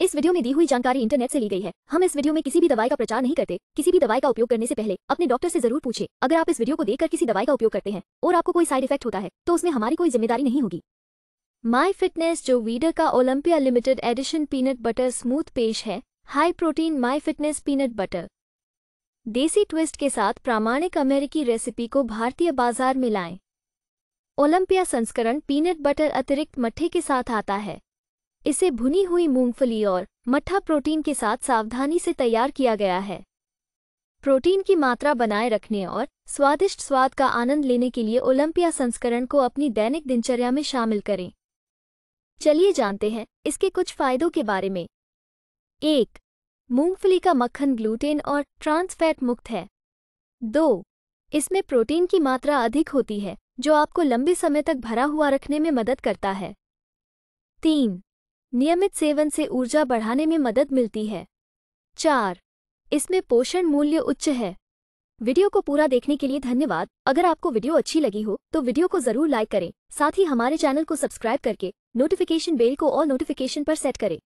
इस वीडियो में दी हुई जानकारी इंटरनेट से ली गई है हम इस वीडियो में किसी भी दवाई का प्रचार नहीं करते किसी भी दवाई का उपयोग करने से पहले अपने डॉक्टर से जरूर पूछे अगर आप इस वीडियो को देखकर किसी दवाई का उपयोग करते हैं और आपको कोई साइड इफेक्ट होता है तो उसमें हमारी कोई जिम्मेदारी नहीं होगी माई फिटनेस जो वीडर का Olympia limited edition peanut butter smooth पेश है high protein my fitness peanut butter desi twist के साथ प्रामाणिक अमेरिकी रेसिपी को भारतीय बाजार में लाएं ओलंपिया संस्करण पीनट बटर अतिरिक्त मट्ठे के साथ आता है इसे भुनी हुई मूंगफली और मट्ठा प्रोटीन के साथ सावधानी से तैयार किया गया है प्रोटीन की मात्रा बनाए रखने और स्वादिष्ट स्वाद का आनंद लेने के लिए ओलंपिया संस्करण को अपनी दैनिक दिनचर्या में शामिल करें चलिए जानते हैं इसके कुछ फायदों के बारे में एक मूंगफली का मक्खन ग्लूटेन और ट्रांसफैट मुक्त है दो इसमें प्रोटीन की मात्रा अधिक होती है जो आपको लंबे समय तक भरा हुआ रखने में मदद करता है तीन नियमित सेवन से ऊर्जा बढ़ाने में मदद मिलती है चार इसमें पोषण मूल्य उच्च है वीडियो को पूरा देखने के लिए धन्यवाद अगर आपको वीडियो अच्छी लगी हो तो वीडियो को जरूर लाइक करें साथ ही हमारे चैनल को सब्सक्राइब करके नोटिफिकेशन बेल को ऑल नोटिफिकेशन पर सेट करें